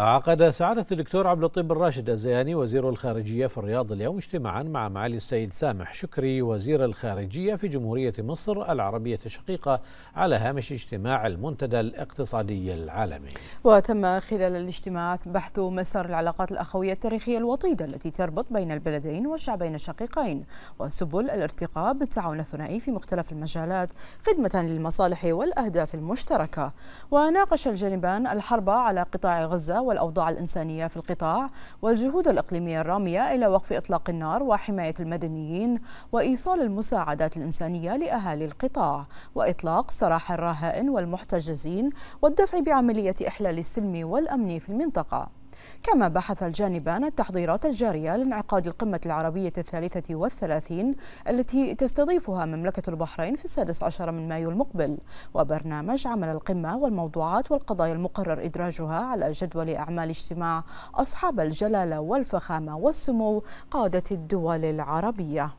عقد سعادة الدكتور عبد اللطيف الراشد الزياني وزير الخارجية في الرياض اليوم اجتماعا مع معالي السيد سامح شكري وزير الخارجية في جمهورية مصر العربية الشقيقة على هامش اجتماع المنتدى الاقتصادي العالمي. وتم خلال الاجتماعات بحث مسار العلاقات الأخوية التاريخية الوطيدة التي تربط بين البلدين والشعبين الشقيقين وسبل الارتقاء بالتعاون الثنائي في مختلف المجالات خدمة للمصالح والأهداف المشتركة. وناقش الجانبان الحرب على قطاع غزة والأوضاع الإنسانية في القطاع والجهود الإقليمية الرامية إلى وقف إطلاق النار وحماية المدنيين وإيصال المساعدات الإنسانية لأهالي القطاع وإطلاق سراح الرهائن والمحتجزين والدفع بعملية إحلال السلم والأمن في المنطقة كما بحث الجانبان التحضيرات الجارية لانعقاد القمة العربية الثالثة والثلاثين التي تستضيفها مملكة البحرين في السادس عشر من مايو المقبل وبرنامج عمل القمة والموضوعات والقضايا المقرر إدراجها على جدول أعمال اجتماع أصحاب الجلالة والفخامة والسمو قادة الدول العربية